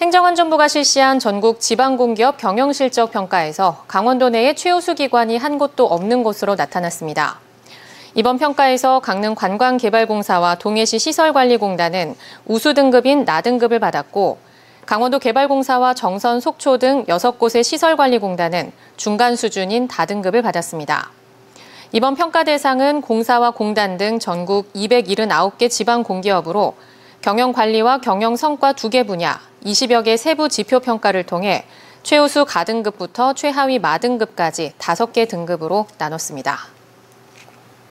행정안전부가 실시한 전국 지방공기업 경영실적 평가에서 강원도 내에 최우수 기관이 한 곳도 없는 것으로 나타났습니다. 이번 평가에서 강릉관광개발공사와 동해시 시설관리공단은 우수 등급인 나등급을 받았고 강원도 개발공사와 정선, 속초 등 6곳의 시설관리공단은 중간 수준인 다등급을 받았습니다. 이번 평가 대상은 공사와 공단 등 전국 279개 지방공기업으로 경영관리와 경영성과 두 개 분야, 20여 개 세부 지표 평가를 통해 최우수 가등급부터 최하위 마등급까지 다섯 개 등급으로 나눴습니다.